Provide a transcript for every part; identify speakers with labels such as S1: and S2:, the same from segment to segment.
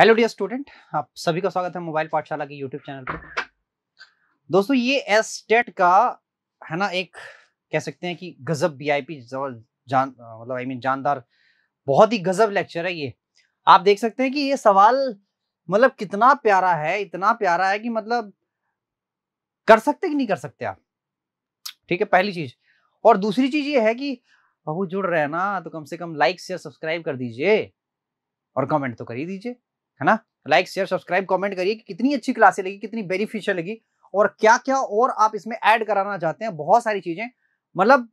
S1: hello dear student आप सभी का स्वागत है मोबाइल पाठशाला के यूट्यूब चैनल पर दोस्तों ये एस टेट का है ना एक कह सकते हैं कि गजब वीआईपी जान मतलब आई मीन जानदार बहुत ही गजब लेक्चर है ये आप देख सकते हैं कि ये सवाल मतलब कितना प्यारा है इतना प्यारा है कि मतलब कर सकते कि नहीं कर सकते आप ठीक है पहली चीज और दूसरी चीज ये है कि बहुत जुड़ रहे हैं ना तो कम से कम लाइक शेयर सब्सक्राइब कर दीजिए और कमेंट तो कर ही दीजिए है ना लाइक शेयर सब्सक्राइब कमेंट करिए कि कितनी अच्छी क्लासे लगी कितनी बेनिफिशियल लगी और क्या क्या और आप इसमें ऐड कराना चाहते हैं बहुत सारी चीज़ें मतलब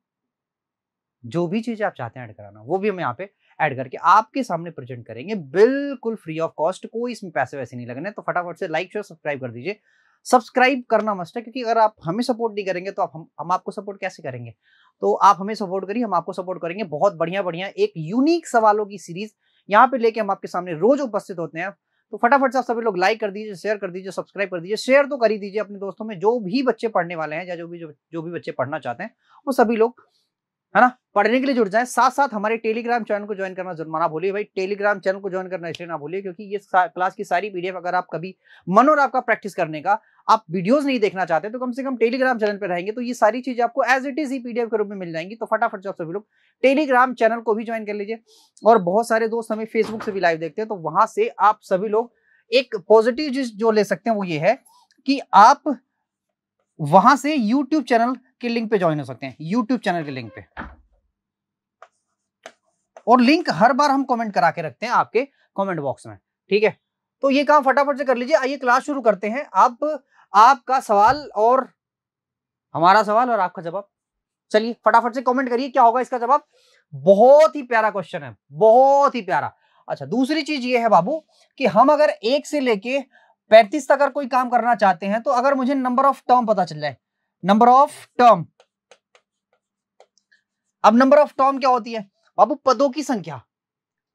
S1: जो भी चीज़ें आप चाहते हैं ऐड कराना वो भी हम यहाँ पे ऐड करके आपके सामने प्रेजेंट करेंगे बिल्कुल फ्री ऑफ कॉस्ट कोई इसमें पैसे वैसे नहीं लगने तो फटाफट से लाइक शेयर सब्सक्राइब कर दीजिए सब्सक्राइब करना मस्ट है क्योंकि अगर आप हमें सपोर्ट नहीं करेंगे तो आप हम हम आपको सपोर्ट कैसे करेंगे तो आप हमें सपोर्ट करिए हम आपको सपोर्ट करेंगे बहुत बढ़िया बढ़िया एक यूनिक सवालों की सीरीज़ यहाँ पे लेके हम आपके सामने रोज उपस्थित होते हैं तो फटाफट से आप सभी लोग लाइक कर दीजिए शेयर कर दीजिए सब्सक्राइब कर दीजिए शेयर तो कर ही दीजिए अपने दोस्तों में जो भी बच्चे पढ़ने वाले हैं या जो भी जो, जो भी बच्चे पढ़ना चाहते हैं वो सभी लोग है ना पढ़ने के लिए जुड़ जाए साथ साथ हमारे टेलीग्राम चैनल को ज्वाइन करना जरूर ना भूलिए भाई टेलीग्राम चैनल को ज्वाइन करना इसलिए ना भूलिए क्योंकि ये क्लास की सारी पीडीएफ अगर आप कभी मन और आपका प्रैक्टिस करने का आप वीडियोस नहीं देखना चाहते तो कम से कम टेलीग्राम चैनल पर रहेंगे तो ये सारी चीजें आपको एज इट इज ही पीडीएफ के रूप में मिल जाएंगी तो फटाफट से आप सभी लोग टेलीग्राम चैनल को भी ज्वाइन कर लीजिए और बहुत सारे दोस्त हमें फेसबुक से भी लाइव देखते हैं तो वहां से आप सभी लोग एक पॉजिटिव चीज जो ले सकते हैं वो ये है कि आप वहां से YouTube चैनल के लिंक पे ज्वाइन हो सकते हैं YouTube चैनल के लिंक पे और लिंक हर बार हम कमेंट करा के रखते हैं आपके कमेंट बॉक्स में ठीक है तो ये काम फटाफट से कर लीजिए आइए क्लास शुरू करते हैं आप आपका सवाल और हमारा सवाल और आपका जवाब चलिए फटाफट से कमेंट करिए क्या होगा इसका जवाब बहुत ही प्यारा क्वेश्चन है बहुत ही प्यारा अच्छा दूसरी चीज ये है बाबू कि हम अगर एक से लेके पैंतीस तक अगर कोई काम करना चाहते हैं तो अगर मुझे नंबर ऑफ टर्म पता चल जाए नंबर ऑफ टर्म अब नंबर ऑफ टर्म क्या होती है बाबू पदों की संख्या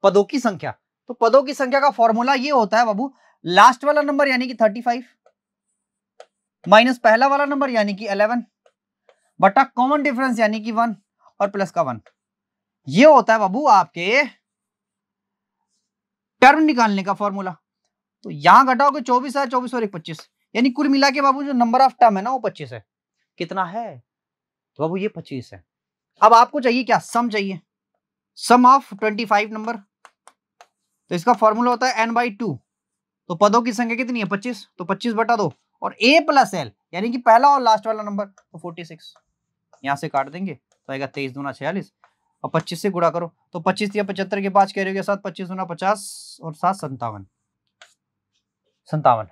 S1: पदों की संख्या तो पदों की संख्या का फॉर्मूला ये होता है बाबू लास्ट वाला नंबर यानी कि थर्टी फाइव माइनस पहला वाला नंबर यानी कि अलेवन बटा कॉमन डिफरेंस यानी कि वन और प्लस का वन ये होता है बाबू आपके टर्म निकालने का फॉर्मूला तो यहाँ घटाओगे चौबीस आया चौबीस और एक पच्चीस यानी कुल मिला के बाबू जो नंबर ऑफ टर्म है ना वो पच्चीस है कितना है तो बाबू ये पच्चीस है अब आपको चाहिए क्या सम चाहिए sum of twenty five number तो इसका फॉर्मूला होता है एन बाई टू तो पदों की संख्या कितनी है पच्चीस तो पच्चीस बटा दो और ए प्लस एल यानी कि पहला और लास्ट वाला नंबर तो फोर्टी सिक्स यहाँ से काट देंगे तो आएगा तेईस दूना छियालीस और पच्चीस से गुड़ा करो तो पच्चीस या पचहत्तर के पाँच कह रहे हो साथ पच्चीस दूना पचास और सात संतावन संतावन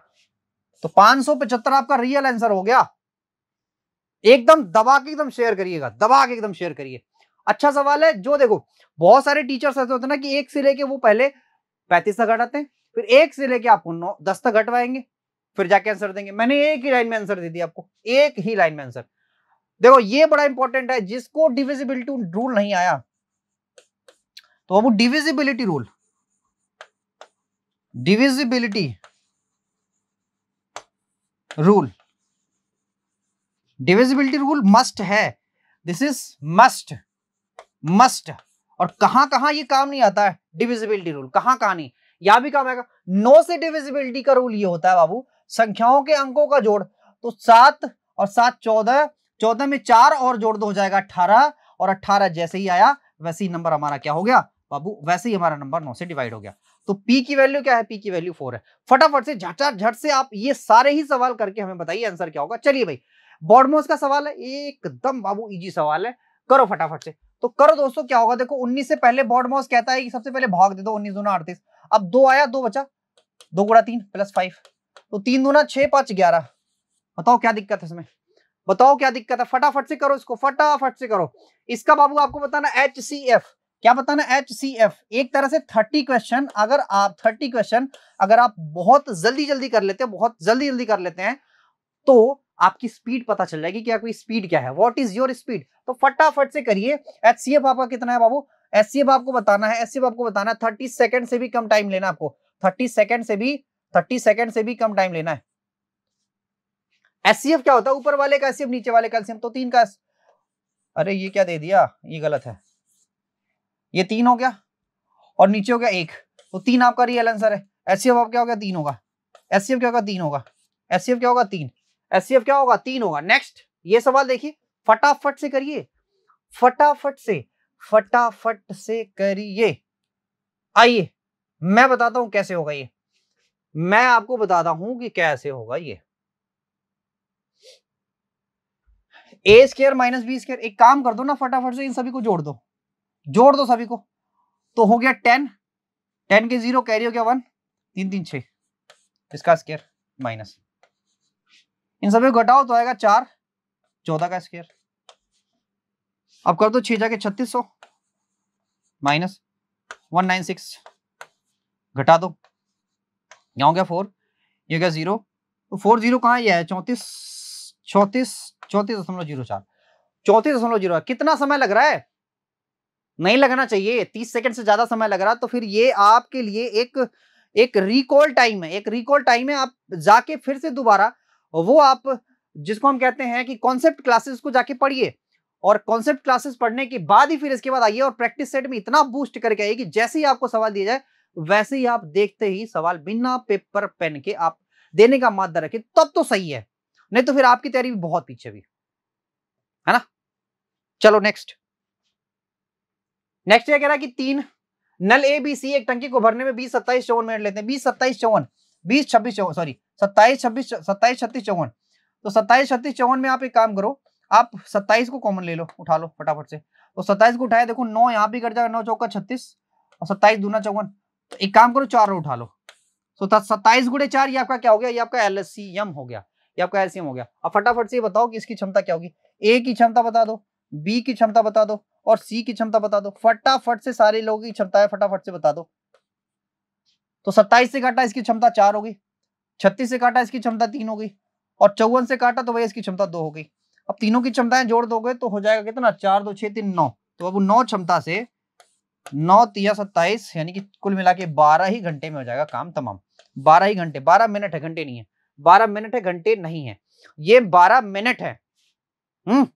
S1: तो पांच सौ पचहत्तर आपका रियल आंसर हो गया एकदम दबा के एकदम शेयर करिएगा दबा के एकदम शेयर करिए अच्छा सवाल है जो देखो बहुत सारे टीचर्स ऐसे होते हैं ना कि एक से लेके वो पहले पैंतीस तक घटाते हैं फिर एक से लेके आपको नौ दस तक घटवाएंगे फिर जाके आंसर देंगे मैंने एक ही लाइन में आंसर दे दिया आपको एक ही लाइन में आंसर देखो ये बड़ा इंपॉर्टेंट है जिसको डिविजिबिलिटी रूल नहीं आया तो अब divisibility rule divisibility rule divisibility rule must है दिस इज मस्ट मस्ट और कहां कहां ये काम नहीं आता है डिविजिबिलिटी रूल कहां कहां नहीं यह भी काम आएगा नो से डिविजिबिलिटी का रूल ये होता है बाबू संख्याओं के अंकों का जोड़ तो सात और सात चौदह चौदह में चार और जोड़ दो हो जाएगा अठारह और अठारह जैसे ही आया वैसे ही नंबर हमारा क्या हो गया बाबू वैसे ही हमारा नंबर नौ से डिवाइड हो गया तो पी की वैल्यू क्या है पी की वैल्यू फोर है फटाफट से झटा झट से आप ये सारे ही सवाल करके हमें बताइए आंसर क्या होगा चलिए भाई बॉडमोस का सवाल है एकदम बाबू इजी सवाल है करो फटाफट से तो करो दोस्तों क्या होगा देखो उन्नीस से पहले बॉडमोस कहता है कि सबसे पहले भाग दे दो उन्नीस दोनों अड़तीस अब दो आया दो बचा दो गुड़ा तीन प्लस फाइव तो तीन दूना छह पांच ग्यारह बताओ क्या दिक्कत है इसमें बताओ क्या दिक्कत है फटाफट से करो इसको फटाफट से करो इसका बाबू आपको बताना एच सी एफ क्या बताना एच सी एफ एक तरह से थर्टी क्वेश्चन अगर आप थर्टी क्वेश्चन अगर आप बहुत जल्दी जल्दी कर लेते हैं बहुत जल्दी जल्दी कर लेते हैं तो आपकी स्पीड पता चल जाएगी कि आपकी स्पीड क्या है वॉट इज योर स्पीड तो फटाफट से करिए एच सी एफ आपका कितना है बाबू एच सी एफ आपको बताना है एस सी एफ आपको बताना है थर्टी सेकेंड से भी कम टाइम लेना आपको थर्टी सेकेंड से भी थर्टी सेकेंड से भी कम टाइम लेना है एस सी एफ क्या होता है ऊपर वाले का एस नीचे वाले का एल्सियम तो तीन का अरे ये क्या दे दिया ये गलत है ये तीन हो गया और नीचे हो गया एक तो तीन आपका रियल आंसर है एस सी एफ क्या होगा तीन होगा एस सी एफ क्या होगा तीन होगा एस सी एफ क्या होगा तीन एस सी एफ क्या होगा तीन होगा नेक्स्ट ये सवाल देखिए फटाफट से करिए फटाफट से फटाफट से करिए आइए मैं बताता हूं कैसे होगा ये मैं आपको बताता हूं कि कैसे होगा ये A square minus B square एक काम कर दो ना फटाफट से इन सभी को जोड़ दो जोड़ दो सभी को तो हो गया टेन टेन के जीरो कैरी हो गया वन तीन तीन छ इसका स्केयर माइनस इन सभी को घटाओ तो आएगा चार चौदह का स्केयर अब कर दो छह जाके छत्तीस सौ माइनस वन नाइन सिक्स घटा दो यहाँ हो गया फोर ये गया जीरो तो फोर जीरो कहाँ ये है चौंतीस चौंतीस चौंतीस दशमलव जीरो चार चौंतीस दशमलव जीरो कितना समय लग रहा है नहीं लगना चाहिए तीस सेकंड से ज़्यादा समय लग रहा तो फिर ये आपके लिए एक एक रिकॉल टाइम है एक रिकॉल टाइम है आप जाके फिर से दोबारा वो आप जिसको हम कहते हैं कि कॉन्सेप्ट क्लासेस को जाके पढ़िए और कॉन्सेप्ट क्लासेस पढ़ने के बाद ही फिर इसके बाद आइए और प्रैक्टिस सेट में इतना बूस्ट करके आइए कि जैसे ही आपको सवाल दिया जाए वैसे ही आप देखते ही सवाल बिना पेपर पेन के आप देने का मादा रखें तब तो सही है नहीं तो फिर आपकी तैयारी भी बहुत पीछे भी है ना चलो नेक्स्ट नेक्स्ट क्या कह रहा है कि तीन नल ए बी सी एक टंकी को भरने में बीस सत्ताईस चौवन मिनट लेते हैं बीस सत्ताईस चौवन बीस छब्बीस चौवन सॉरी सत्ताईस छब्बीस सत्ताईस छत्तीस चौवन तो सत्ताईस छत्तीस चौवन में आप एक काम करो आप सत्ताईस को कॉमन ले लो उठा लो फटाफट से तो सत्ताईस को उठाया देखो नौ यहाँ भी कर जाएगा नौ चौका छत्तीस और सत्ताईस दूना चौवन तो एक काम करो चार उठा लो तो सत्ताईस गुड़े चार ये आपका क्या हो गया ये आपका एल हो गया ये आपका एल हो गया अब फटाफट से बताओ कि इसकी क्षमता क्या होगी ए की क्षमता बता दो बी की क्षमता बता दो और सी की क्षमता बता दो फटाफट से सारे लोगों की क्षमता है फटाफट से बता दो तो सत्ताईस से काटा इसकी क्षमता चार होगी छत्तीस से काटा इसकी क्षमता तीन होगी और चौवन से काटा तो भैया इसकी क्षमता दो हो गई अब तीनों की क्षमताएं जोड़ दोगे तो हो जाएगा कितना चार दो छह तीन नौ तो अब नौ क्षमता से नौ तिया सत्ताईस यानी कि कुल मिला के बारह ही घंटे में हो जाएगा काम तमाम बारह ही घंटे बारह मिनट है घंटे नहीं है बारह मिनट है घंटे नहीं है ये बारह मिनट है हम्म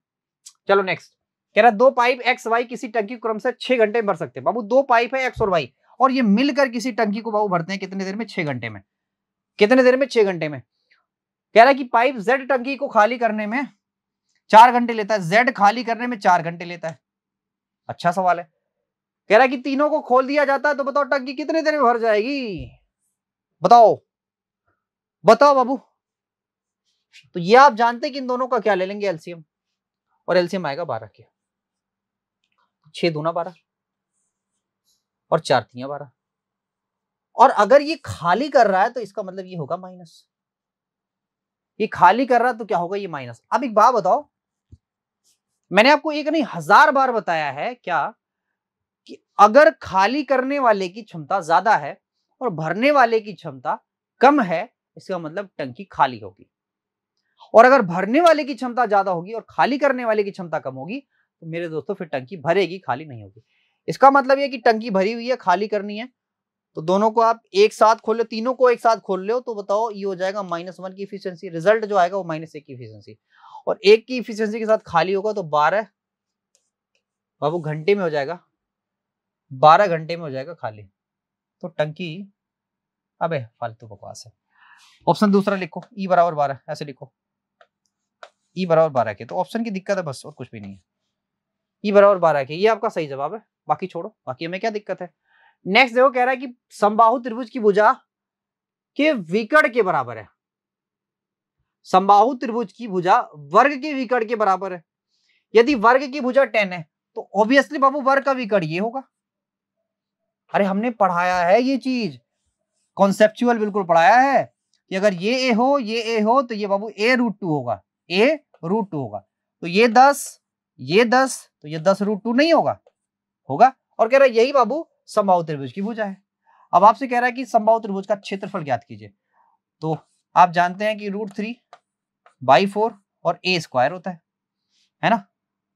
S1: चलो नेक्स्ट कह रहा है दो पाइप एक्स वाई किसी टंकी क्रम से छह घंटे भर सकते हैं बाबू दो पाइप है एक्स और वाई और ये मिलकर किसी टंकी को बाबू भरते हैं कितने देर में छह घंटे में कितने देर में छह घंटे में कह रहा है कि पाइप जेड टंकी को खाली करने में चार घंटे लेता है जेड खाली करने में चार घंटे लेता है अच्छा सवाल है कह रहा है कि तीनों को खोल दिया जाता है तो बताओ टंकी कितने देर में भर जाएगी बताओ बताओ बाबू तो ये आप जानते हैं कि इन दोनों का क्या ले लेंगे एलसीएम और एलसीएम आएगा बारह के छह दूना बारह और चार तिया बारह और अगर ये खाली कर रहा है तो इसका मतलब ये होगा माइनस ये खाली कर रहा है तो क्या होगा ये माइनस अब एक बात बताओ मैंने आपको एक नहीं हजार बार बताया है क्या कि अगर खाली करने वाले की क्षमता ज्यादा है और भरने वाले की क्षमता कम है इसका मतलब टंकी खाली होगी और अगर भरने वाले की क्षमता ज्यादा होगी और खाली करने वाले की क्षमता कम होगी तो मेरे दोस्तों फिर टंकी भरेगी खाली नहीं होगी इसका मतलब ये कि टंकी भरी हुई है खाली करनी है तो दोनों को आप एक साथ खोल लो तीनों को एक साथ खोल लो तो बताओ ये हो जाएगा माइनस वन की इफिशियंसी रिजल्ट जो आएगा वो माइनस एक की इफिशियंसी और एक की इफिशियंसी के साथ खाली होगा तो बारह बाबू घंटे में हो जाएगा बारह घंटे में हो जाएगा खाली तो टंकी अब फालतू बकवास है ऑप्शन दूसरा लिखो ई e बराबर बारह ऐसे लिखो ई e बराबर बारह के तो ऑप्शन की दिक्कत है बस और कुछ भी नहीं है ई बराबर बारह के ये आपका सही जवाब है बाकी छोड़ो बाकी हमें क्या दिक्कत है नेक्स्ट देखो कह रहा है कि संबाहु त्रिभुज की भुजा के विकर्ण के बराबर है संबाहु त्रिभुज की भुजा वर्ग के विकर्ण के बराबर है यदि वर्ग की भुजा टेन है तो ऑब्वियसली बाबू वर्ग का विकर्ण ये होगा अरे हमने पढ़ाया है ये चीज कॉन्सेप्चुअल बिल्कुल पढ़ाया है कि अगर ये ए हो ये ए हो तो ये बाबू ए रूट टू होगा ए रूट टू होगा तो ये दस ये दस तो ये दस रूट टू नहीं होगा होगा और कह रहा है यही बाबू संभाव त्रिभुज की भुजा है अब आपसे कह रहा है कि संभाव त्रिभुज का क्षेत्रफल ज्ञात कीजिए तो आप जानते हैं कि रूट थ्री बाई फोर और ए स्क्वायर होता है है ना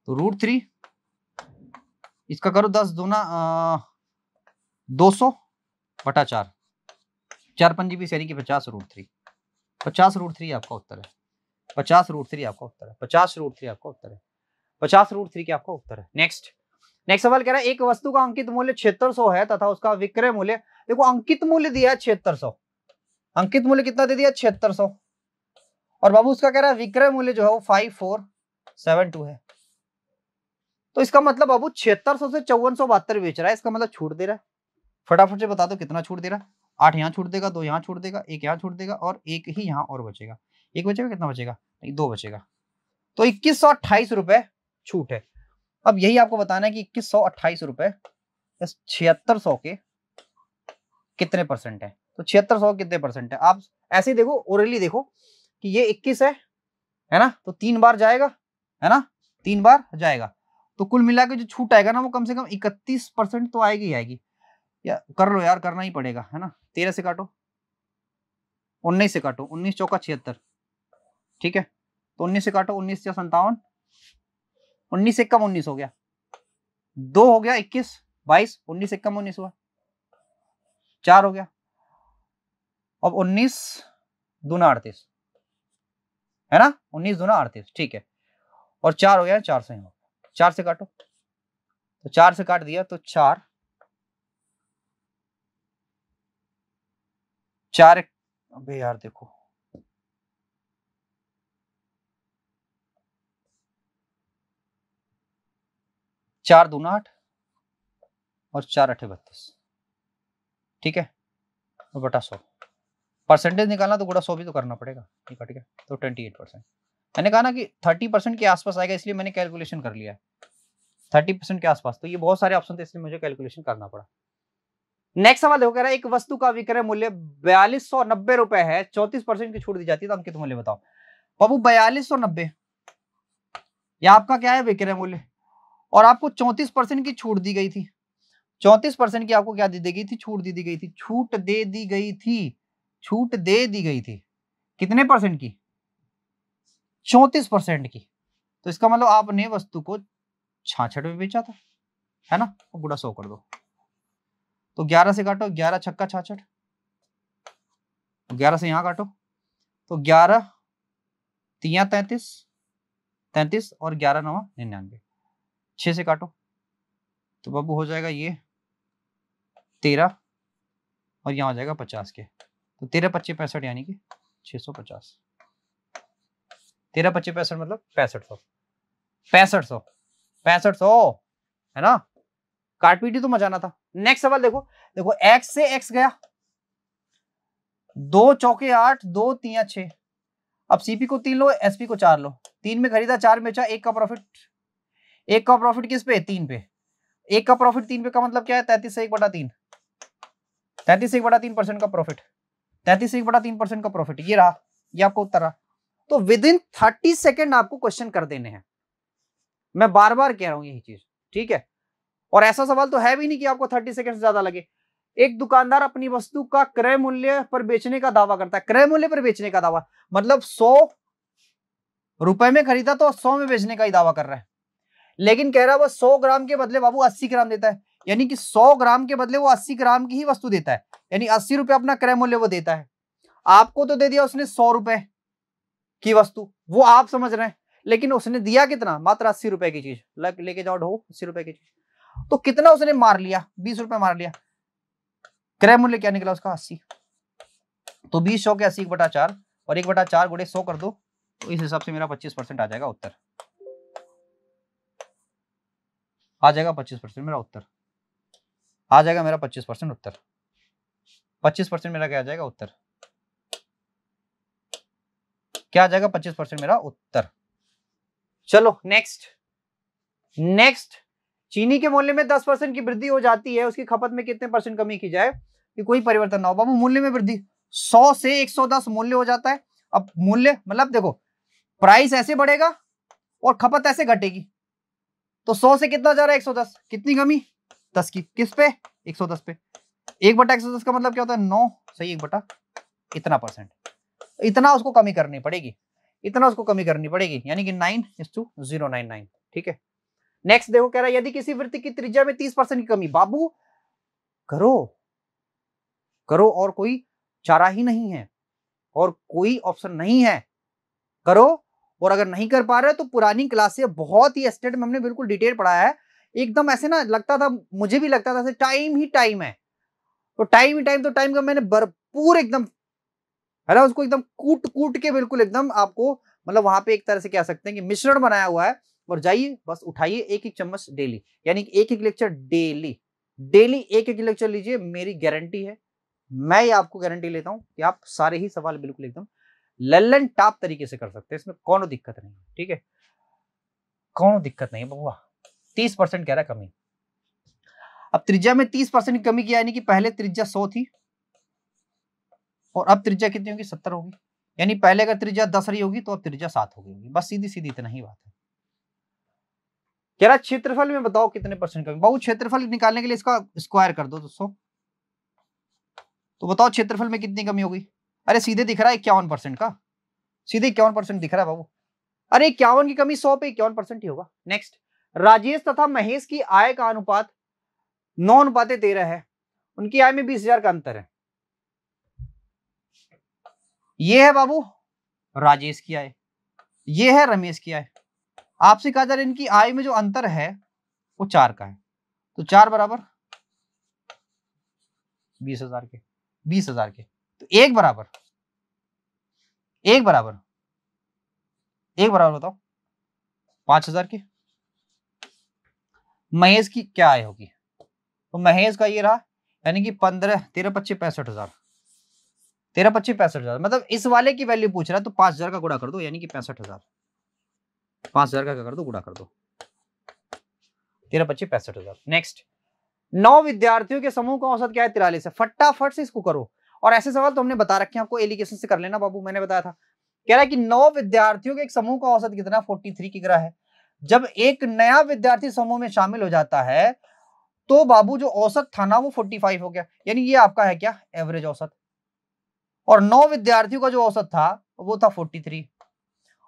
S1: तो रूट थ्री इसका करो दस दूना दो सौ बटा चार चार पंजी बीस यानी कि पचास रूट थ्री पचास रूट थ्री आपका उत्तर है पचास रूट थ्री आपका उत्तर है पचास रूट थ्री आपका उत्तर है पचास रूट थ्री के आपका उत्तर है नेक्स्ट नेक्स्ट सवाल कह रहा है एक वस्तु का अंकित मूल्य छिहत्तर सौ है तथा उसका विक्रय मूल्य देखो अंकित मूल्य दिया है छिहत्तर सौ अंकित मूल्य कितना दे दिया छिहत्तर सौ और बाबू उसका कह रहा है विक्रय मूल्य जो है वो फाइव फोर सेवन टू है तो इसका मतलब बाबू छिहत्तर सौ से चौवन सौ बहत्तर बेच रहा है इसका मतलब छूट दे रहा है फटाफट से बता दो कितना छूट दे रहा है आठ यहाँ छूट देगा दो यहाँ छूट देगा एक यहाँ छूट देगा और एक ही यहाँ और बचेगा एक बचेगा कितना बचेगा दो बचेगा तो इक्कीस सौ अट्ठाईस रुपए छूट है अब यही आपको बताना है कि इक्कीस सौ अट्ठाईस रुपए छिहत्तर सौ के कितने परसेंट है तो छिहत्तर सौ कितने परसेंट है आप ऐसे ही देखो ओरली देखो कि ये इक्कीस है है ना तो तीन बार जाएगा है ना तीन बार जाएगा तो कुल मिला के जो छूट आएगा ना वो कम से कम इकतीस परसेंट तो आएगी ही आएगी या कर लो यार करना ही पड़ेगा है ना तेरह से काटो उन्नीस से काटो उन्नीस चौका छिहत्तर ठीक है तो उन्नीस से काटो उन्नीस या संतावन उन्नीस एक कम उन्नीस हो गया दो हो गया इक्कीस बाईस उन्नीस एक कम उन्नीस हुआ चार हो गया अब उन्नीस दूना अड़तीस है ना उन्नीस दूना अड़तीस ठीक है और चार हो गया चार से चार से काटो तो चार से काट दिया तो चार चार अबे यार देखो चार दूना आठ और चार अठे बत्तीस ठीक है और बटा सौ परसेंटेज निकालना तो गुड़ा सौ भी तो करना पड़ेगा ठीक है ठीक है तो ट्वेंटी एट परसेंट मैंने कहा ना कि थर्टी परसेंट के आसपास आएगा इसलिए मैंने कैलकुलेशन कर लिया थर्टी परसेंट के आसपास तो ये बहुत सारे ऑप्शन थे इसलिए मुझे कैलकुलेशन करना पड़ा नेक्स्ट सवाल देखो कह रहा है एक वस्तु का विक्रय मूल्य बयालीस सौ नब्बे रुपए है चौतीस परसेंट की छूट दी जाती है तो अंकित मूल्य बताओ बाबू बयालीस सौ नब्बे आपका क्या है विक्रय मूल्य और आपको चौंतीस परसेंट की छूट दी गई थी चौंतीस परसेंट की आपको क्या दे दी गई थी छूट दे दी गई थी छूट दे दी गई थी छूट दे दी गई थी कितने परसेंट की चौंतीस परसेंट की तो इसका मतलब आपने वस्तु को छाछठ में बेचा था है ना तो बुरा सौ कर दो तो ग्यारह से काटो ग्यारह छक्का छाछठ तो ग्यारह से यहां काटो तो ग्यारह तिया तैतीस तैतीस और ग्यारह नवा निन्यानवे छः से काटो तो बाबू हो जाएगा ये तेरह और यहाँ हो जाएगा पचास के तो तेरह पच्चीस पैंसठ यानी कि छह सौ पचास तेरह पच्चीस पैंसठ मतलब पैंसठ सौ पैंसठ सौ पैंसठ सौ है ना काट पीटी तो मजाना था नेक्स्ट सवाल देखो देखो एक्स से एक्स गया दो चौके आठ दो तीन छः अब सीपी को तीन लो एसपी को चार लो तीन में खरीदा चार में बेचा एक का प्रॉफिट एक का प्रॉफिट किस पे तीन पे एक का प्रॉफिट तीन पे का मतलब क्या है तैतीस से एक बटा तीन तैतीस एक बटा तीन परसेंट का प्रॉफिट तैतीस एक बटा तीन परसेंट का प्रॉफिट ये रहा ये आपको उत्तर रहा तो विद इन थर्टी सेकेंड आपको क्वेश्चन कर देने हैं मैं बार बार कह रहा हूँ यही चीज ठीक है और ऐसा सवाल तो है भी नहीं कि आपको थर्टी सेकेंड से ज्यादा लगे एक दुकानदार अपनी वस्तु का क्रय मूल्य पर बेचने का दावा करता है क्रय मूल्य पर बेचने का दावा मतलब सौ रुपए में खरीदा तो सौ में बेचने का ही दावा कर रहा है लेकिन कह रहा है वो सौ ग्राम के बदले बाबू अस्सी ग्राम देता है यानी कि सौ ग्राम के बदले वो अस्सी ग्राम की ही वस्तु देता है यानी अस्सी रुपए अपना क्रय मूल्य वो देता है आपको तो दे दिया उसने सौ रुपए की वस्तु वो आप समझ रहे हैं लेकिन उसने दिया कितना मात्र अस्सी रुपए की चीज लेके जाओ ढो अस्सी रुपए की चीज तो कितना उसने मार लिया बीस रुपए मार लिया क्रय मूल्य क्या निकला उसका अस्सी तो बीस सौ के अस्सी एक बटा चार और एक बटा चार गुड़े सौ कर दो तो इस हिसाब से मेरा पच्चीस परसेंट आ जाएगा उत्तर आ जाएगा पच्चीस परसेंट मेरा उत्तर आ जाएगा मेरा पच्चीस परसेंट उत्तर पच्चीस परसेंट मेरा क्या आ जाएगा उत्तर क्या आ जाएगा पच्चीस परसेंट मेरा उत्तर चलो नेक्स्ट नेक्स्ट चीनी के मूल्य में दस परसेंट की वृद्धि हो जाती है उसकी खपत में कितने परसेंट कमी की जाए कि कोई परिवर्तन ना हो बाबू मूल्य में वृद्धि सौ से एक सौ दस मूल्य हो जाता है अब मूल्य मतलब देखो प्राइस ऐसे बढ़ेगा और खपत ऐसे घटेगी तो सौ से कितना जा रहा है एक सौ दस कितनी कमी दस की किस पे एक सौ दस पे एक बटा एक सौ दस का मतलब क्या होता है नौ सही एक बटा इतना परसेंट इतना उसको कमी करनी पड़ेगी इतना उसको कमी करनी पड़ेगी यानी कि नाइन इस टू जीरो नाइन नाइन ठीक है नेक्स्ट देखो कह रहा है यदि किसी वृत्ति की त्रिज्या में तीस परसेंट की कमी बाबू करो करो और कोई चारा ही नहीं है और कोई ऑप्शन नहीं है करो और अगर नहीं कर पा रहे तो पुरानी क्लास से बहुत ही स्टेट में हमने बिल्कुल डिटेल पढ़ाया है एकदम ऐसे ना लगता था मुझे भी लगता था टाइम ही टाइम है तो टाइम ही टाइम तो टाइम का मैंने भरपूर एकदम है ना उसको एकदम कूट कूट के बिल्कुल एकदम आपको मतलब वहां पे एक तरह से कह सकते हैं कि मिश्रण बनाया हुआ है और जाइए बस उठाइए एक एक चम्मच डेली यानी एक एक लेक्चर डेली डेली एक एक लेक्चर लीजिए मेरी गारंटी है मैं ये आपको गारंटी लेता हूं कि आप सारे ही सवाल बिल्कुल एकदम लल्लन टाप तरीके से कर सकते हैं इसमें कौन दिक्कत नहीं है ठीक है कौन दिक्कत नहीं है बबुआ तीस परसेंट कह रहा कमी अब त्रिज्या में तीस परसेंट की कमी किया यानी कि पहले त्रिज्या सौ थी और अब त्रिज्या कितनी होगी सत्तर होगी यानी पहले अगर त्रिज्या दस रही होगी तो अब त्रिज्या सात हो गई होगी बस सीधी सीधी इतना ही बात है कह रहा क्षेत्रफल में बताओ कितने परसेंट कमी बहुत क्षेत्रफल निकालने के लिए इसका स्क्वायर कर दो दोस्तों तो बताओ क्षेत्रफल में कितनी कमी होगी अरे सीधे दिख रहा है इक्यावन परसेंट का सीधे इक्यावन परसेंट दिख रहा है बाबू अरे इक्यावन की कमी सौ पे इक्यावन परसेंट ही होगा नेक्स्ट राजेश तथा महेश की आय का अनुपात नौ अनुपातें तेरह है उनकी आय में बीस हजार का अंतर है ये है बाबू राजेश की आय ये है रमेश की आय आपसे कहा जा रहा है इनकी आय में जो अंतर है वो चार का है तो चार बराबर बीस हजार के बीस हजार के एक बराबर एक बराबर एक बराबर बताओ पांच हजार की महेश की क्या आय होगी तो महेश का ये रहा यानी कि पंद्रह तेरह पच्चीस पैंसठ हजार तेरह पच्चीस पैंसठ हजार मतलब इस वाले की वैल्यू पूछ रहा है तो पांच हजार का गुड़ा कर दो यानी कि पैंसठ हजार पांच हजार का क्या कर दो गुड़ा कर दो तेरह पच्चीस पैंसठ हजार नेक्स्ट नौ विद्यार्थियों के समूह का औसत क्या है तिरालीस है फटाफट से इसको करो और ऐसे सवाल तो हमने बता रखे आपको एलिगेशन से कर लेना बाबू मैंने बताया था कह रहा है कि नौ विद्यार्थियों के एक समूह का औसत कितना फोर्टी थ्री ग्रह है जब एक नया विद्यार्थी समूह में शामिल हो जाता है तो बाबू जो औसत था ना वो 45 हो गया यानी ये आपका है क्या एवरेज औसत और नौ विद्यार्थियों का जो औसत था वो था 43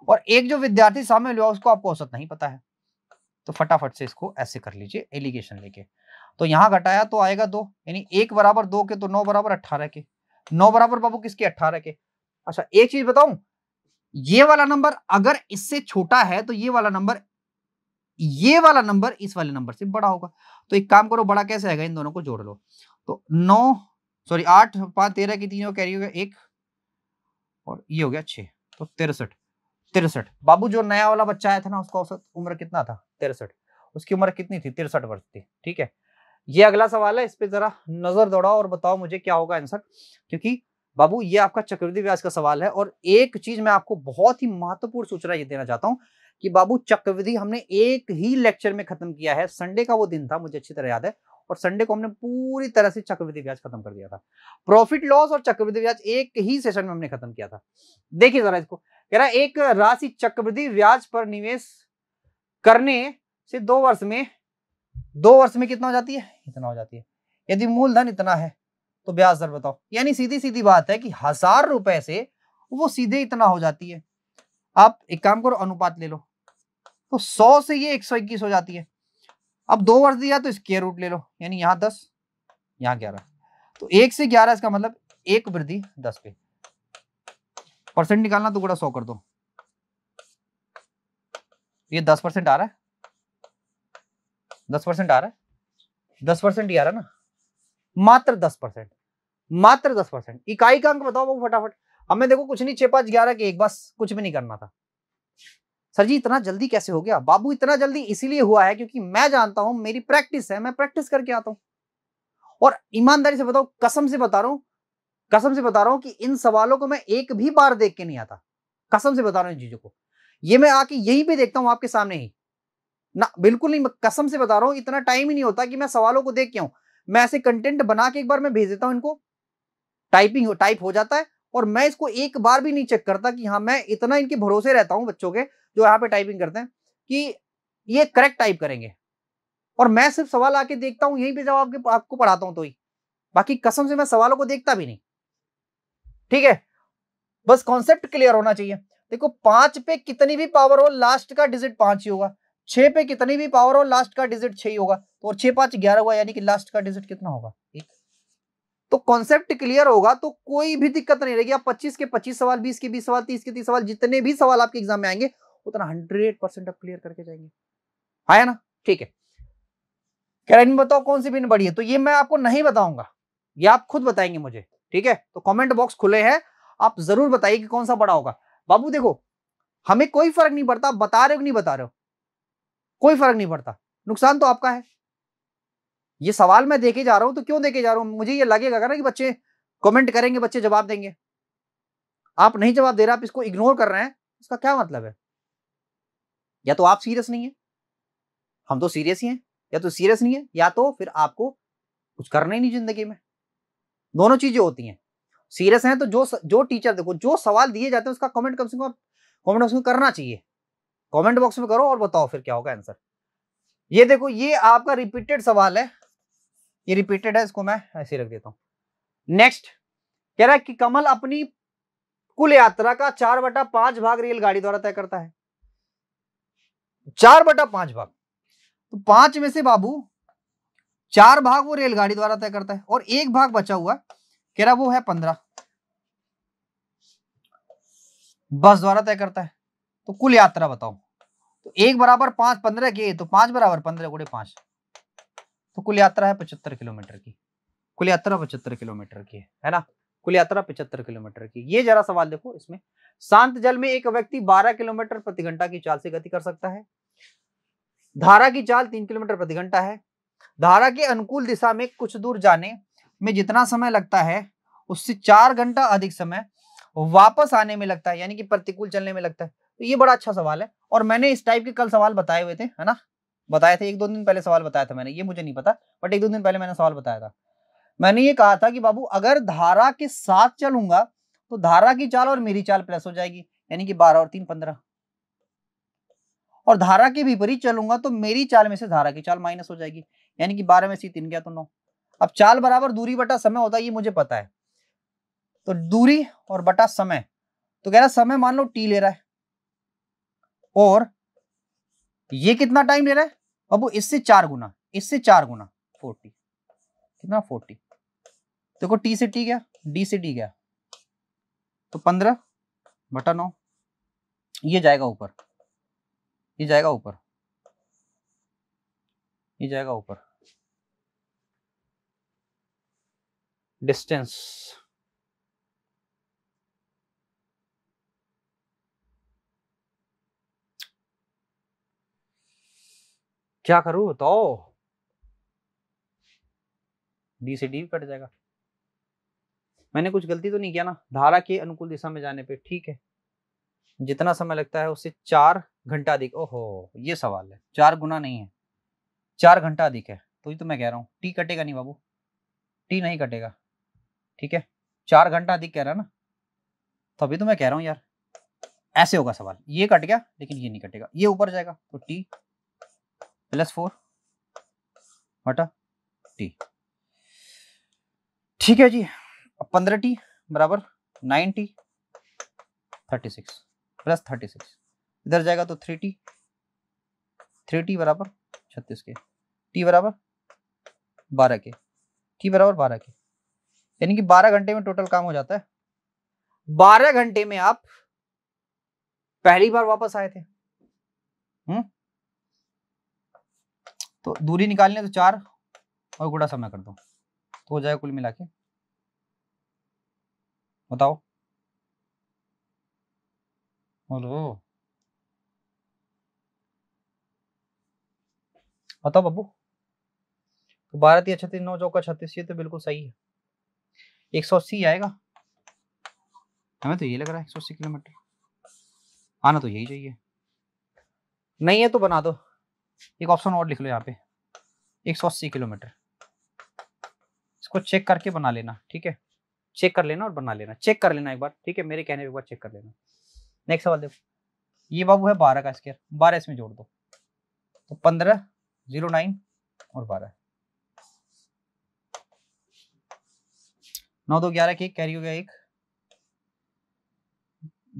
S1: और एक जो विद्यार्थी शामिल हुआ उसको आपको औसत नहीं पता है तो फटाफट से इसको ऐसे कर लीजिए एलिगेशन लेके तो यहाँ घटाया तो आएगा दो यानी एक बराबर दो के तो नौ बराबर अट्ठारह के नौ बराबर बाबू किसके अठारह के अच्छा एक चीज बताऊं ये वाला नंबर अगर इससे छोटा है तो ये वाला नंबर ये वाला नंबर इस वाले नंबर से बड़ा होगा तो एक काम करो बड़ा कैसे आएगा इन दोनों को जोड़ लो तो नौ सॉरी आठ पांच तेरह की तीनों कैरी हो गया एक और ये हो गया छह तो तिरसठ तिरसठ बाबू जो नया वाला बच्चा आया था ना उसका औसत उम्र कितना था तिरसठ उसकी उम्र कितनी थी तिरसठ वर्ष थी ठीक है ये अगला सवाल है इस पे जरा नजर दौड़ाओ और बताओ मुझे क्या होगा आंसर क्योंकि बाबू ये आपका चक्रवृद्धि ब्याज का सवाल है और एक चीज मैं आपको बहुत ही महत्वपूर्ण सूचना ये देना चाहता हूँ कि बाबू चक्रवृद्धि हमने एक ही लेक्चर में खत्म किया है संडे का वो दिन था मुझे अच्छी तरह याद है और संडे को हमने पूरी तरह से चक्रवृद्धि ब्याज खत्म कर दिया था प्रॉफिट लॉस और चक्रवृद्धि ब्याज एक ही सेशन में हमने खत्म किया था देखिए जरा इसको कह रहा है एक राशि चक्रवृद्धि ब्याज पर निवेश करने से दो वर्ष में दो वर्ष में कितना हो जाती है इतना हो जाती है यदि मूलधन इतना है तो ब्याज दर बताओ यानी सीधी सीधी बात है कि हजार रुपए से वो सीधे इतना हो जाती है आप एक काम करो अनुपात ले लो तो सौ से ये एक सौ इक्कीस हो जाती है अब दो वर्ष दिया तो स्केयर रूट ले लो यानी यहाँ दस यहाँ ग्यारह तो एक से ग्यारह इसका मतलब एक वृद्धि दस पे परसेंट निकालना तो गुड़ा सौ कर दो ये दस परसेंट आ रहा है दस परसेंट आ रहा है दस परसेंट ही आ रहा है ना मात्र दस परसेंट मात्र दस परसेंट इकाई का अंक बताओ वो फटाफट हमें देखो कुछ नहीं छह पांच ग्यारह के एक बस कुछ भी नहीं करना था सर जी इतना जल्दी कैसे हो गया बाबू इतना जल्दी इसीलिए हुआ है क्योंकि मैं जानता हूं मेरी प्रैक्टिस है मैं प्रैक्टिस करके आता हूं और ईमानदारी से बताओ कसम से बता रहा हूं कसम से बता रहा हूं कि इन सवालों को मैं एक भी बार देख के नहीं आता कसम से बता रहा हूं इन चीजों को ये मैं आके यही भी देखता हूं आपके सामने ही ना बिल्कुल नहीं मैं कसम से बता रहा हूँ इतना टाइम ही नहीं होता कि मैं सवालों को देख के आऊँ मैं ऐसे कंटेंट बना के एक बार मैं भेज देता हूँ इनको टाइपिंग टाइप हो जाता है और मैं इसको एक बार भी नहीं चेक करता कि हाँ मैं इतना इनके भरोसे रहता हूँ बच्चों के जो यहाँ पे टाइपिंग करते हैं कि ये करेक्ट टाइप करेंगे और मैं सिर्फ सवाल आके देखता हूँ यहीं पर जब आपके आपको पढ़ाता हूँ तो ही बाकी कसम से मैं सवालों को देखता भी नहीं ठीक है बस कॉन्सेप्ट क्लियर होना चाहिए देखो पांच पे कितनी भी पावर हो लास्ट का डिजिट पांच ही होगा छह पे कितनी भी पावर हो लास्ट का डिजिट छह ही होगा तो और छह पांच ग्यारह हुआ यानी कि लास्ट का डिजिट कितना होगा एक तो कॉन्सेप्ट क्लियर होगा तो कोई भी दिक्कत नहीं रहेगी आप 25 के 25 सवाल 20 के 20 सवाल 30 के 30 सवाल जितने भी सवाल आपके एग्जाम में आएंगे उतना 100 परसेंट आप क्लियर करके जाएंगे आया हाँ ना ठीक है कैरेट बताओ कौन सी पिन बड़ी है तो ये मैं आपको नहीं बताऊंगा ये आप खुद बताएंगे मुझे ठीक है तो कॉमेंट बॉक्स खुले हैं आप जरूर बताइए कि कौन सा बड़ा होगा बाबू देखो हमें कोई फर्क नहीं पड़ता बता रहे हो कि नहीं बता रहे हो कोई फर्क नहीं पड़ता नुकसान तो आपका है ये सवाल मैं देखे जा रहा हूं तो क्यों देखे जा रहा हूं मुझे ये लगेगा ना कि बच्चे कमेंट करेंगे बच्चे जवाब देंगे आप नहीं जवाब दे रहे आप इसको इग्नोर कर रहे हैं इसका क्या मतलब है या तो आप सीरियस नहीं है हम तो सीरियस ही हैं या तो सीरियस नहीं है या तो फिर आपको कुछ करना ही नहीं जिंदगी में दोनों चीजें होती हैं सीरियस हैं तो जो जो टीचर देखो जो सवाल दिए जाते हैं उसका कमेंट कम से कम कमेंट कम से करना चाहिए कमेंट बॉक्स में करो और बताओ फिर क्या होगा आंसर ये देखो ये आपका रिपीटेड सवाल है ये रिपीटेड है इसको मैं ऐसे रख देता हूं नेक्स्ट कह रहा है कि कमल अपनी कुल यात्रा का चार बटा पांच भाग रेलगाड़ी द्वारा तय करता है चार बटा पांच भाग तो पांच में से बाबू चार भाग वो रेलगाड़ी द्वारा तय करता है और एक भाग बचा हुआ कह रहा वो है पंद्रह बस द्वारा तय करता है तो कुल यात्रा बताओ तो एक बराबर पांच पंद्रह के तो पांच बराबर पंद्रह गुड़े पांच तो कुल यात्रा है पचहत्तर किलोमीटर की कुल यात्रा पचहत्तर किलोमीटर की है है ना कुल यात्रा पचहत्तर किलोमीटर की ये जरा सवाल देखो इसमें शांत जल में एक व्यक्ति बारह किलोमीटर प्रति घंटा की चाल से गति कर सकता है धारा की चाल तीन किलोमीटर प्रति घंटा है धारा के अनुकूल दिशा में कुछ दूर जाने में जितना समय लगता है उससे चार घंटा अधिक समय वापस आने में लगता है यानी कि प्रतिकूल चलने में लगता है तो ये बड़ा अच्छा सवाल है और मैंने इस टाइप के कल सवाल बताए हुए थे है ना बताए थे एक दो दिन पहले सवाल बताया था मैंने ये मुझे नहीं पता बट एक दो दिन पहले मैंने सवाल बताया था मैंने ये कहा था कि बाबू अगर धारा के साथ चलूंगा तो धारा की चाल और मेरी चाल प्लस हो जाएगी यानी कि बारह और तीन पंद्रह और धारा के विपरीत चलूंगा तो मेरी चाल में से धारा की चाल माइनस हो जाएगी यानी कि बारह में से तीन गया तो नौ अब चाल बराबर दूरी बटा समय होता है ये मुझे पता है तो दूरी और बटा समय तो कह रहा समय मान लो टी ले रहा है और ये कितना टाइम ले रहा है बाबू इससे चार गुना इससे चार गुना फोर्टी कितना फोर्टी देखो टी से टी गया डी से डी गया तो पंद्रह बटन नौ ये जाएगा ऊपर ये जाएगा ऊपर ये जाएगा ऊपर डिस्टेंस क्या करूं तो डी से डी भी कट जाएगा मैंने कुछ गलती तो नहीं किया ना धारा के अनुकूल दिशा में जाने पे ठीक है जितना समय लगता है उससे चार घंटा अधिक ओहो ये सवाल है चार गुना नहीं है चार घंटा अधिक है तो ये तो मैं कह रहा हूँ टी कटेगा नहीं बाबू टी नहीं कटेगा ठीक है चार घंटा अधिक कह रहा है ना तभी तो मैं कह रहा हूँ यार ऐसे होगा सवाल ये कट गया लेकिन ये नहीं कटेगा ये ऊपर जाएगा तो टी प्लस फोर वटा टी ठीक है जी अब पंद्रह टी बराबर nine T thirty six plus thirty six इधर जाएगा तो थ्री टी थ्री टी बराबर छत्तीस के टी बराबर बारह के टी बराबर बारह के यानी कि बारह घंटे में टोटल काम हो जाता है बारह घंटे में आप पहली बार वापस आए थे हम्म तो दूरी निकालनी है तो चार और गुड़ा समय कर दो तो हो जाएगा कुल मिला के बताओ बोलो बताओ बब्बू तो बारह तीन छत्तीस नौ चौका छत्तीस ये तो बिल्कुल सही है एक सौ अस्सी आएगा हमें तो यही लग रहा है एक सौ अस्सी किलोमीटर आना तो यही चाहिए नहीं है तो बना दो एक ऑप्शन और लिख लो यहाँ पे एक सौ अस्सी किलोमीटर इसको चेक करके बना लेना ठीक है चेक कर लेना और बना लेना चेक कर लेना एक बार ठीक है मेरे कहने पर एक बार चेक कर लेना नेक्स्ट सवाल देखो ये बाबू है बारह का स्केयर बारह इसमें जोड़ दो तो पंद्रह जीरो नाइन और बारह नौ दो ग्यारह के कैरी हो गया एक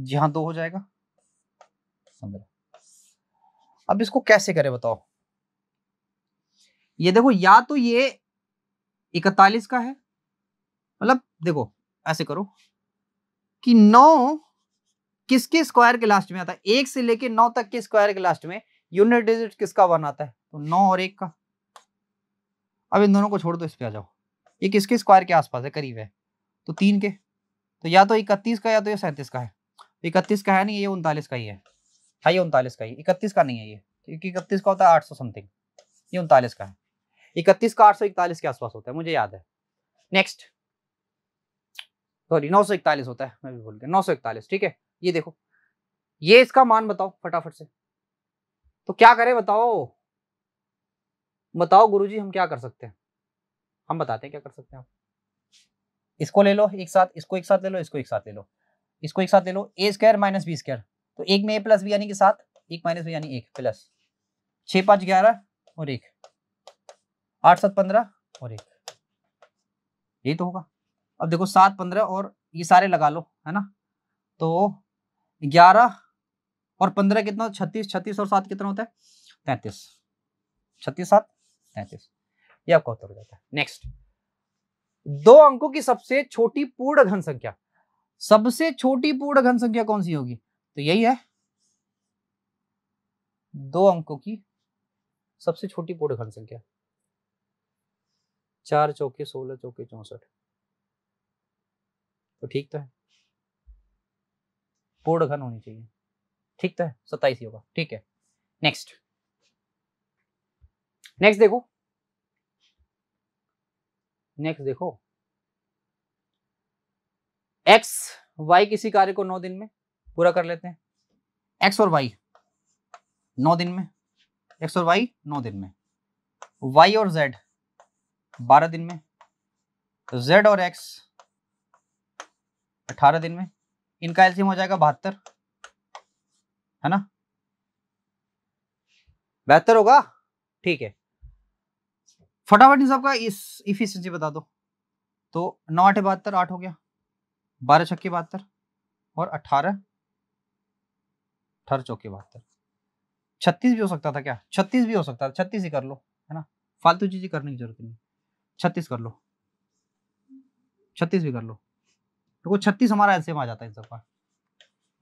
S1: जी हाँ दो हो जाएगा पंद्रह अब इसको कैसे करें बताओ ये देखो या तो ये इकतालीस का है मतलब देखो ऐसे करो कि नौ किसके स्क्वायर के लास्ट में आता है एक से लेके नौ तक के स्क्वायर के लास्ट में यूनिट डिजिट किसका वन आता है तो नौ और एक का अब इन दोनों को छोड़ दो इस पे आ जाओ ये किसके स्क्वायर के आसपास है करीब है तो तीन के तो या तो इकतीस का या तो ये सैंतीस का है इकतीस का है नहीं ये उनतालीस का ही है था ये उनतालीस का ही इकतीस का नहीं है ये क्योंकि इकतीस का होता है आठ सौ समथिंग ये उनतालीस का है इकतीस का आठ सौ इकतालीस के आसपास होता है मुझे याद है नेक्स्ट सॉरी नौ सौ इकतालीस होता है मैं भी भूल गया नौ सौ इकतालीस ठीक है ये देखो ये इसका मान बताओ फटाफट से तो क्या करें बताओ बताओ गुरुजी हम क्या कर सकते हैं हम बताते हैं क्या कर सकते हैं आप इसको ले लो एक साथ इसको एक साथ ले लो इसको एक साथ ले लो इसको एक साथ ले लो A square minus B square तो एक में ए प्लस बी यानी कि सात एक माइनस बी यानी एक प्लस छह पांच ग्यारह और एक आठ सात पंद्रह और एक यही तो होगा अब देखो सात पंद्रह और ये सारे लगा लो है ना तो ग्यारह और पंद्रह कितना छत्तीस छत्तीस और सात कितना होता है तैतीस छत्तीस सात तैतीस ये आपका उत्तर हो जाता है नेक्स्ट दो अंकों की सबसे छोटी पूर्ण घन संख्या सबसे छोटी पूर्ण घन संख्या कौन सी होगी तो यही है दो अंकों की सबसे छोटी पूर्ण घन संख्या चार चौके सोलह चौके चौसठ तो ठीक तो है पूर्ण घन होनी चाहिए ठीक तो है सत्ताईस ही होगा ठीक है नेक्स्ट नेक्स्ट देखो नेक्स्ट देखो एक्स वाई किसी कार्य को नौ दिन में पूरा कर लेते हैं एक्स और वाई नौ दिन में एक्स और वाई नौ दिन में वाई और जेड बारह दिन में जेड और एक्स अठारह दिन में इनका एल्सियम हो जाएगा बहत्तर है ना बेहतर होगा ठीक है फटाफट इन सबका इस इफिशियंसी बता दो तो नौ आठ बहत्तर आठ हो गया बारह छक्के बहत्तर और अठारह अठारह चौके बहत्तर छत्तीस भी हो सकता था क्या छत्तीस भी हो सकता था छत्तीस ही कर लो है ना फालतू चीजें करने की जरूरत नहीं छत्तीस कर लो छत्तीस भी कर लो देखो तो छत्तीस हमारा एलसीएम आ जाता है इन सबका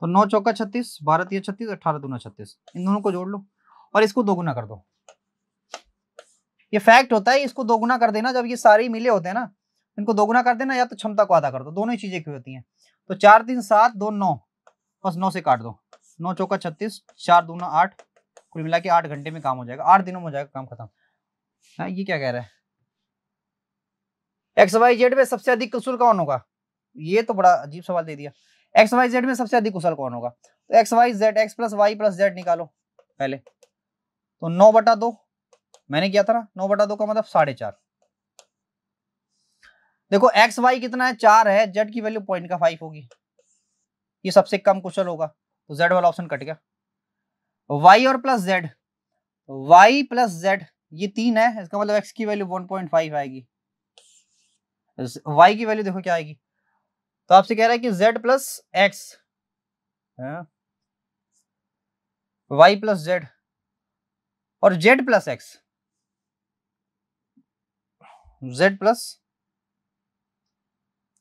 S1: तो नौ चौका छत्तीस बारह तीन छत्तीस अठारह दूना छत्तीस इन दोनों को जोड़ लो और इसको दोगुना कर दो ये फैक्ट होता है इसको दोगुना कर देना जब ये सारे मिले होते हैं ना इनको दोगुना कर देना या तो क्षमता को आधा कर दो दोनों ही चीजें क्यों होती हैं तो चार तीन सात दो नौ बस नौ से काट दो नौ चौका छत्तीस चार दूना आठ कुल मिला के आठ घंटे में काम हो जाएगा आठ दिनों में हो जाएगा काम खत्म हाँ, ये क्या कह रहा है एक्स वाई जेड में सबसे अधिक कुशल कौन होगा ये तो बड़ा अजीब सवाल दे दिया एक्स वाई जेड में सबसे अधिक कुशल कौन होगा तो X Y Z X plus Y plus Z निकालो पहले तो नौ बटा दो मैंने किया था ना नौ बटा दो का मतलब साढ़े चार देखो एक्स वाई कितना है चार है जेड की वैल्यू पॉइंट का फाइव होगी ये सबसे कम कुशल होगा तो जेड वाला ऑप्शन कट गया वाई और plus Z Y plus Z ये तीन है इसका मतलब एक्स की वैल्यू वन पॉइंट फाइव आएगी वाई की वैल्यू देखो क्या आएगी तो आपसे कह रहा है कि Z plus X Y plus Z और Z plus X Z plus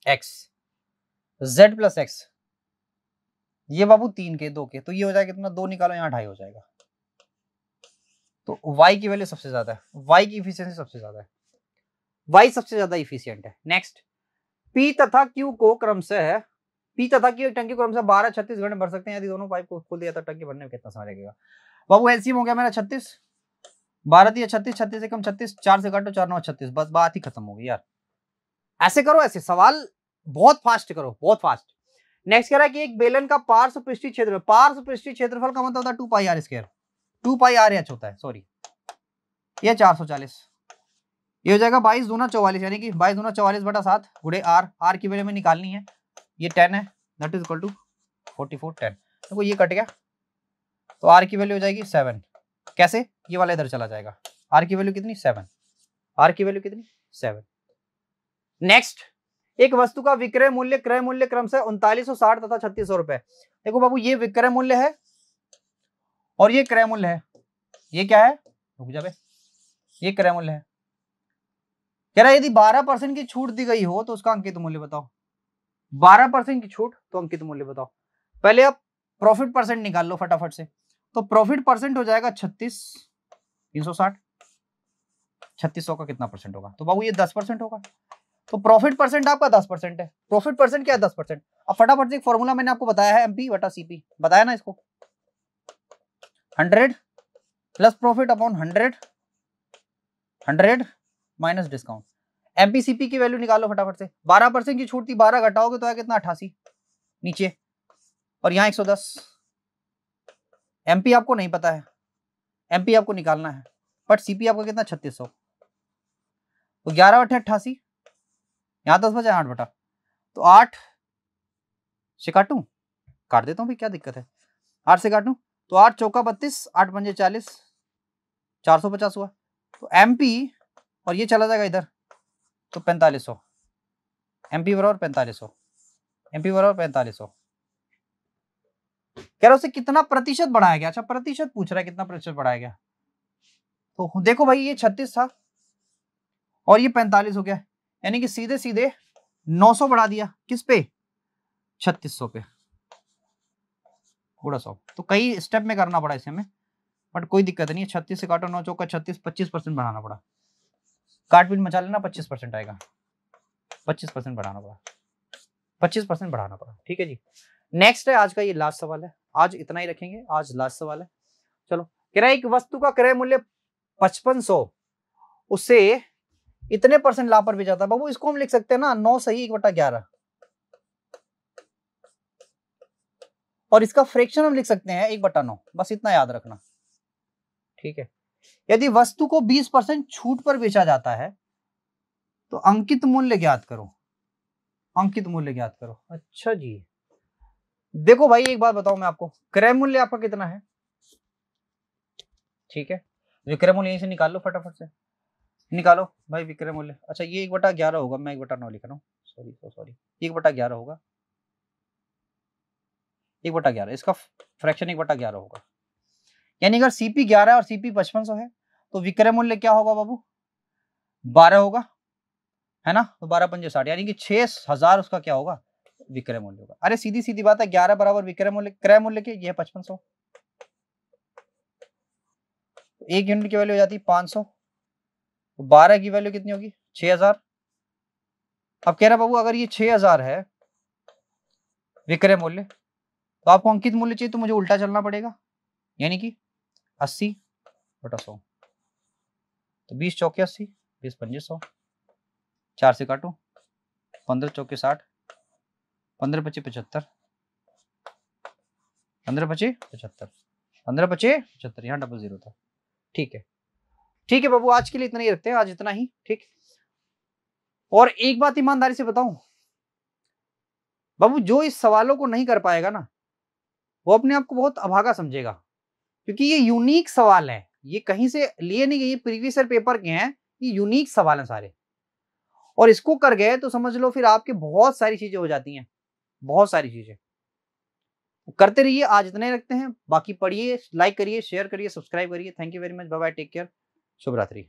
S1: X Z plus X ये बाबू तीन के दो के तो ये हो जाएगा कितना दो निकालो यहाँ ढाई हो जाएगा तो y की वैल्यू सबसे ज्यादा है y की इफिशियंसी सबसे ज्यादा है y सबसे ज्यादा इफिशियंट है नेक्स्ट p तथा q को से है p तथा q एक टंकी से 12 छत्तीस घंटे भर सकते हैं यदि दोनों पाइप को खोल दिया तो टंकी भरने में कितना समय लगेगा बाबू एलसीएम हो गया मेरा छत्तीस बारह या छत्तीस छत्तीस से कम छत्तीस चार से काटो चार नौ छत्तीस बस बात ही खत्म होगी यार ऐसे करो ऐसे सवाल बहुत फास्ट करो बहुत फास्ट नेक्स्ट कह रहा है कि एक बेलन का पार्श्व पृष्ठीय क्षेत्र पार्श्व पृष्ठीय क्षेत्रफल का मतलब होता है टू पाई आर स्क्र टू पाई आर एच होता है सॉरी ये चार सौ चालीस ये हो जाएगा बाईस दूना चौवालीस यानी कि बाईस दूना चौवालीस बटा सात गुड़े आर आर की वैल्यू में निकालनी है ये टेन है that is equal to forty four ten देखो ये कट गया तो आर की वैल्यू हो जाएगी सेवन कैसे ये वाला इधर चला जाएगा आर की वैल्यू कितनी सेवन आर की वैल्यू कितनी सेवन नेक्स्ट एक वस्तु का विक्रय मूल्य क्रय मूल्य क्रम से उनतालीस तथा छत्तीस रुपए देखो बाबू ये विक्रय मूल्य है और ये क्रय मूल्य है ये क्या है रुक जा ये क्रय मूल्य है कह रहा यदि बारह परसेंट की छूट दी गई हो तो उसका अंकित मूल्य बताओ बारह परसेंट की छूट तो अंकित मूल्य बताओ पहले आप प्रॉफिट परसेंट निकाल लो फटाफट से तो प्रॉफिट परसेंट हो जाएगा छत्तीस तीन सौ साठ छत्तीस सौ का कितना परसेंट होगा तो बाबू ये दस परसेंट होगा तो प्रॉफिट परसेंट आपका दस परसेंट है प्रॉफिट परसेंट क्या है दस परसेंट अब फटाफट से एक फॉर्मूला मैंने आपको बताया है एमपी वटा सीपी बताया ना इसको hundred plus profit upon hundred hundred minus discount MP CP की वैल्यू निकालो फटाफट से बारह परसेंट की छूट थी बारह घटाओगे तो आया कितना अट्ठासी नीचे और यहाँ एक सौ दस एमपी आपको नहीं पता है एमपी आपको निकालना है बट सीपी आपका कितना छत्तीस सौ तो ग्यारह अठे अट्ठासी यहाँ दस बजे आठ बटा तो आठ से काटूँ काट देता हूँ भाई क्या दिक्कत है आठ से काटूँ तो आठ चौका बत्तीस आठ पंजे चालीस चार सौ पचास हुआ तो एम और ये चला जाएगा इधर तो पैंतालीस सौ एम पी बराबर पैंतालीस सौ एम पी बराबर पैंतालीस सौ कह रहा उसे कितना प्रतिशत बढ़ाया गया अच्छा प्रतिशत पूछ रहा है कितना प्रतिशत बढ़ाया गया तो देखो भाई ये छत्तीस था और ये पैंतालीस हो गया यानी कि सीधे सीधे 900 बढ़ा दिया किस पे 3600 पे पूरा सौ तो कई स्टेप में करना पड़ा इसे हमें बट कोई दिक्कत नहीं है छत्तीस से काटो नौ चौका छत्तीस पच्चीस परसेंट बढ़ाना पड़ा काटपीट मचा लेना पच्चीस परसेंट आएगा पच्चीस परसेंट बढ़ाना पड़ा पच्चीस परसेंट बढ़ाना पड़ा ठीक है जी नेक्स्ट है आज का ये लास्ट सवाल है आज इतना ही रखेंगे आज लास्ट सवाल है चलो किराए एक वस्तु का क्रय मूल्य पचपन सौ उसे इतने परसेंट ला पर जाता था बाबू इसको हम लिख सकते हैं ना नौ सही एक बटा ग्यारह और इसका फ्रैक्शन हम लिख सकते हैं एक बटा नौ बस इतना याद रखना ठीक है यदि वस्तु को 20 परसेंट छूट पर बेचा जाता है तो अंकित मूल्य ज्ञात करो अंकित मूल्य ज्ञात करो अच्छा जी देखो भाई एक बात बताओ मैं आपको क्रय मूल्य आपका कितना है ठीक है विक्रय मूल्य यहीं से निकाल लो फटाफट से निकालो भाई विक्रय मूल्य अच्छा ये एक बटा ग्यारह होगा मैं एक बटा नौ लिख रहा हूँ सॉरी सॉरी एक बटा ग्यारह होगा एक बटा ग्यारह इसका फ्रैक्शन एक बटा ग्यारह होगा यानी अगर सीपी ग्यारह और सीपी पचपन सौ है तो विक्रय मूल्य क्या होगा बाबू बारह होगा है ना तो बारह पंजे साठ यानी कि छह हजार उसका क्या होगा विक्रय मूल्य होगा अरे सीधी सीधी बात है ग्यारह बराबर विक्रय मूल्य क्रय मूल्य के ये पचपन सौ एक यूनिट की वैल्यू हो जाती है पांच सौ बारह की वैल्यू कितनी होगी छह हजार अब कह रहा बाबू अगर ये छह हजार है विक्रय मूल्य तो आपको अंकित मूल्य चाहिए तो मुझे उल्टा चलना पड़ेगा यानी कि अस्सी बटा सौ तो बीस चौके अस्सी बीस पंजे सौ चार से काटो पंद्रह चौके साठ पंद्रह पच्चीस पचहत्तर पंद्रह पच्चीस पचहत्तर पंद्रह पच्चीस पचहत्तर यहाँ डबल जीरो था ठीक है ठीक है बाबू आज के लिए इतना ही रखते हैं आज इतना ही ठीक और एक बात ईमानदारी से बताऊं बाबू जो इस सवालों को नहीं कर पाएगा ना वो अपने आप को बहुत अभागा समझेगा क्योंकि ये यूनिक सवाल है ये कहीं से लिए नहीं गए प्रीवियस ईयर पेपर के हैं ये यूनिक सवाल हैं सारे और इसको कर गए तो समझ लो फिर आपके बहुत सारी चीजें हो जाती हैं बहुत सारी चीजें करते रहिए आज इतने रखते हैं बाकी पढ़िए लाइक करिए शेयर करिए सब्सक्राइब करिए thank you very much bye bye take care शुभ रात्रि